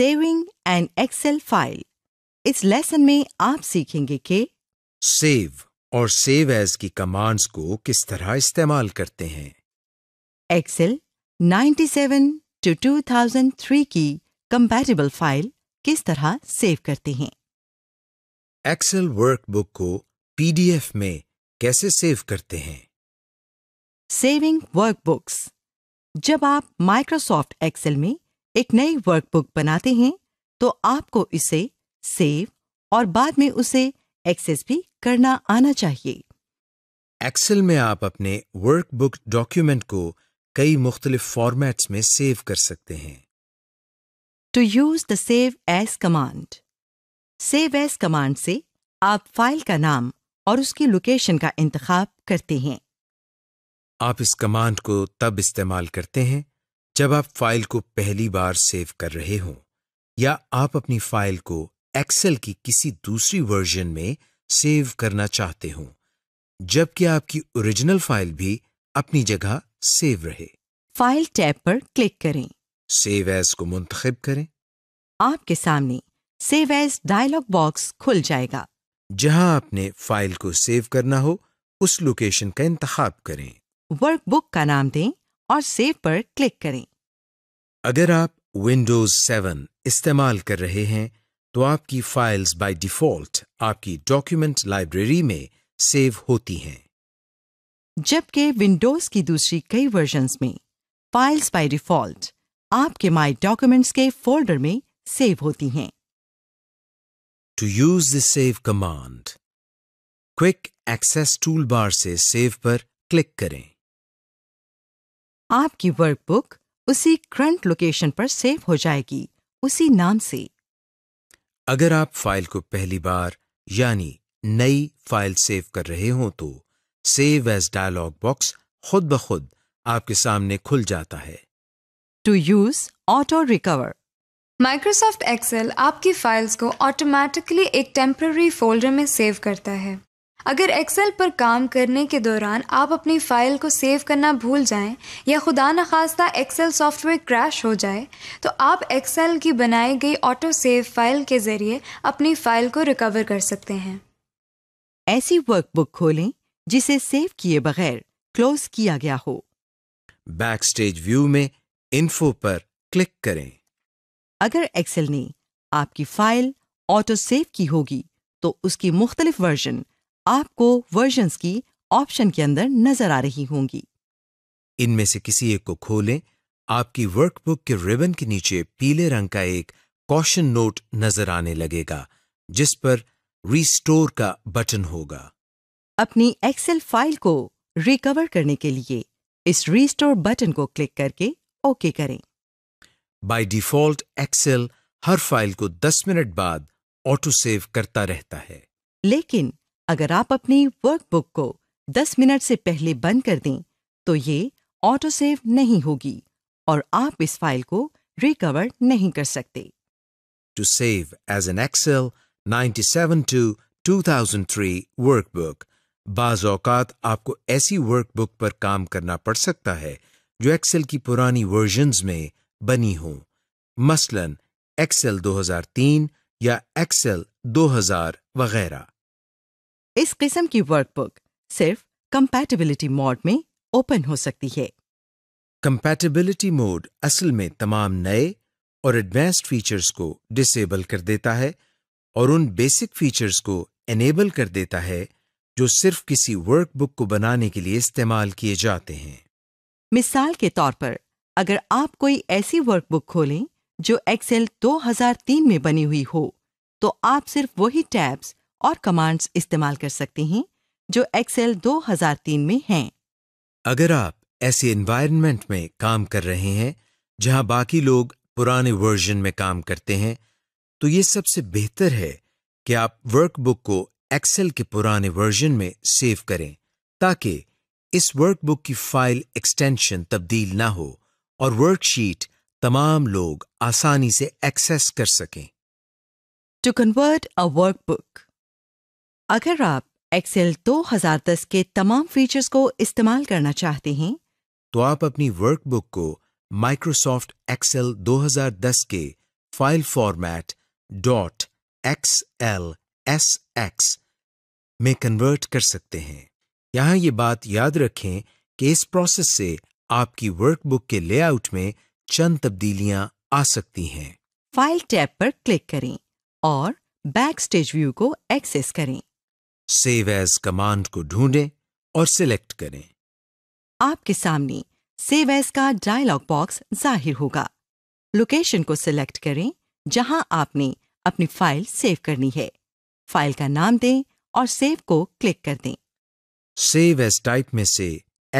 saving and Excel file इस lesson में आप सीखेंगे कि सेव और सेव एज की कमांड्स को किस तरह इस्तेमाल करते हैं एक्सेल 97 टू 2003 की कंपैटिबल फाइल किस तरह सेव करते हैं एक्सेल वर्कबुक को पीडीएफ में कैसे सेव करते हैं सेविंग वर्कबुक्स जब आप माइक्रोसॉफ्ट एक्सेल में एक नई वर्कबुक बनाते हैं तो आपको इसे सेव और बाद में उसे एक्सेस भी करना आना चाहिए एक्सेल में आप अपने वर्कबुक डॉक्यूमेंट को कई मुख्तलिफ फॉर्मेट्स में सेव कर सकते हैं to use the save as command save as command से आप फाइल का नाम और उसकी लोकेशन का इंतखाब करते हैं आप इस कमांड को तब इस्तेमाल करते हैं जब आप फाइल को पहली बार सेव कर रहे हों या आप अपनी फाइल को एक्सेल की किसी दूसरी वर्जन में सेव करना चाहते हो जबकि आपकी ओरिजिनल फाइल भी अपनी जगह सेव रहे फाइल टैब पर क्लिक करें सेव एज को मुंतखब करें आपके सामने सेव एज डायलॉग बॉक्स खुल जाएगा जहां आपने फाइल को सेव करना हो उस लोकेशन का इंतखाब करें वर्कबुक का नाम दें और सेव पर क्लिक करें अगर आप विंडोज 7 इस्तेमाल कर रहे हैं तो आपकी फाइल्स बाय डिफ़ॉल्ट आपकी डॉक्यूमेंट लाइब्रेरी में सेव होती हैं जबकि विंडोज की दूसरी कई वर्जन्स में फाइल्स बाय डिफ़ॉल्ट आपके माई डॉक्यूमेंट्स के फोल्डर में सेव होती हैं to use the save command quick access bar से सेव पर क्लिक करें आपकी वर्कबुक उसी करंट लोकेशन पर सेव हो जाएगी उसी नाम से अगर आप फाइल को पहली बार यानी नई फाइल सेव कर रहे हो तो सेव एज डायलॉग बॉक्स खुद ब खुद आपके सामने खुल जाता है to use auto recover Microsoft Excel आपकी फाइल्स को ऑटोमेटिकली एक टेम्पररी फोल्डर में सेव करता है अगर एक्सेल पर काम करने के दौरान आप अपनी फाइल को सेव करना भूल जाएं या खुदा न खास्ता एक्सेल सॉफ्टवेयर क्रैश हो जाए तो आप एक्सेल की बनाई गई ऑटो सेव फाइल के ज़रिए अपनी फाइल को रिकवर कर सकते हैं ऐसी वर्कबुक खोलें जिसे सेव किए बगैर क्लोज किया गया हो बैक स्टेज व्यू में इन्फो पर क्लिक करें अगर एक्सेल ने आपकी फाइल ऑटो सेव की होगी तो उसकी मुख्तलिफ वर्जन आपको वर्जन्स की ऑप्शन के अंदर नजर आ रही होंगी इनमें से किसी एक को खोलें आपकी वर्कबुक के रिबन के नीचे पीले रंग का एक कॉशन नोट नजर आने लगेगा जिस पर रिस्टोर का बटन होगा अपनी एक्सेल फाइल को रिकवर करने के लिए इस रिस्टोर बटन को क्लिक करके ओके करें बाय डिफॉल्ट एक्सेल हर फाइल को 10 मिनट बाद ऑटो सेव करता रहता है लेकिन अगर आप अपनी वर्कबुक को 10 मिनट से पहले बंद कर दें तो ये ऑटो सेव नहीं होगी और आप इस फाइल को रिकवर नहीं कर सकते to save as an Excel 97 to 2003 workbook बाज औकात आपको ऐसी वर्कबुक पर काम करना पड़ सकता है जो एक्सेल की पुरानी वर्जन में बनी हो मसलन एक्सेल 2003 या एक्सेल 2000 वगैरह इस किस्म की वर्कबुक सिर्फ कंपैटिबिलिटी मोड में ओपन हो सकती है कंपैटिबिलिटी मोड असल में तमाम नए और एडवांस्ड फीचर्स को डिसेबल कर देता है और उन बेसिक फीचर्स को एनेबल कर देता है जो सिर्फ किसी वर्कबुक को बनाने के लिए इस्तेमाल किए जाते हैं मिसाल के तौर पर अगर आप कोई ऐसी वर्कबुक खोलें जो एक्सेल 2003 में बनी हुई हो तो आप सिर्फ वही टैब्स और कमांड्स इस्तेमाल कर सकते हैं जो एक्सेल 2003 में हैं अगर आप ऐसे एनवायरनमेंट में काम कर रहे हैं जहां बाकी लोग पुराने वर्जन में काम करते हैं तो ये सबसे बेहतर है कि आप वर्कबुक को एक्सेल के पुराने वर्जन में सेव करें ताकि इस वर्कबुक की फाइल एक्सटेंशन तब्दील ना हो और वर्कशीट तमाम लोग आसानी से एक्सेस कर सकें टू कन्वर्ट अ वर्कबुक अगर आप एक्सेल 2010 के तमाम फीचर्स को इस्तेमाल करना चाहते हैं तो आप अपनी वर्कबुक को माइक्रोसॉफ्ट एक्सेल 2010 के file format dot X L S X में कन्वर्ट कर सकते हैं यहाँ ये बात याद रखें कि इस प्रोसेस से आपकी वर्कबुक के लेआउट में चंद तब्दीलियां आ सकती हैं फाइल टैब पर क्लिक करें और बैक स्टेज व्यू को एक्सेस करें सेव एज कमांड को ढूंढें और सिलेक्ट करें आपके सामने सेव एज का डायलॉग बॉक्स जाहिर होगा लोकेशन को सिलेक्ट करें जहां आपने अपनी फाइल सेव करनी है फाइल का नाम दें और सेव को क्लिक कर दें सेव एज टाइप में से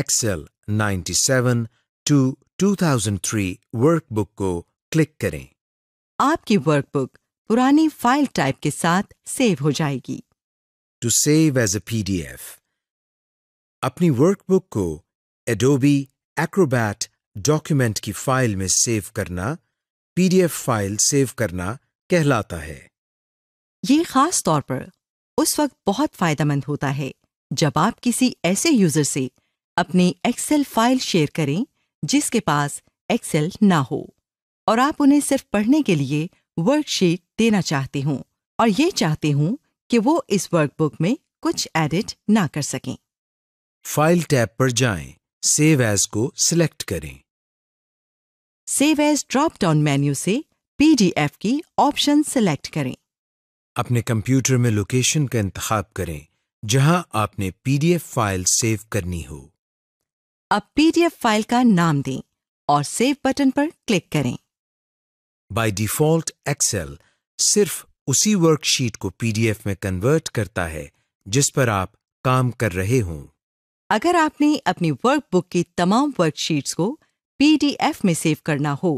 एक्सेल 97 टू 2003 वर्कबुक को क्लिक करें आपकी वर्कबुक पुरानी फाइल टाइप के साथ सेव हो जाएगी to save as a PDF अपनी वर्कबुक को एडोबी एक्रोबैट डॉक्यूमेंट की फाइल में सेव करना पीडीएफ फाइल सेव करना कहलाता है ये खास तौर पर उस वक्त बहुत फायदेमंद होता है जब आप किसी ऐसे यूजर से अपनी एक्सेल फाइल शेयर करें जिसके पास एक्सेल ना हो और आप उन्हें सिर्फ पढ़ने के लिए वर्कशीट देना चाहते हों और ये चाहते हों कि वो इस वर्कबुक में कुछ एडिट ना कर सकें फाइल टैब पर जाएं, सेव एज को सिलेक्ट करें save as drop down menu से पीडीएफ की ऑप्शन सिलेक्ट करें अपने कंप्यूटर में लोकेशन का इंतखब करें जहां आपने पीडीएफ फाइल सेव करनी हो अब पीडीएफ फाइल का नाम दें और सेव बटन पर क्लिक करें बाय डिफॉल्ट एक्सेल सिर्फ उसी वर्कशीट को पीडीएफ में कन्वर्ट करता है जिस पर आप काम कर रहे हों अगर आपने अपनी वर्कबुक की तमाम वर्कशीट्स को पीडीएफ में सेव करना हो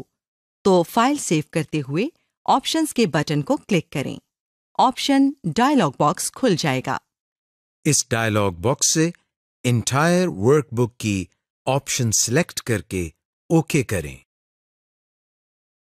तो फाइल सेव करते हुए ऑप्शंस के बटन को क्लिक करें ऑप्शन डायलॉग बॉक्स खुल जाएगा इस डायलॉग बॉक्स से इंटायर वर्कबुक की ऑप्शन सिलेक्ट करके ओके करें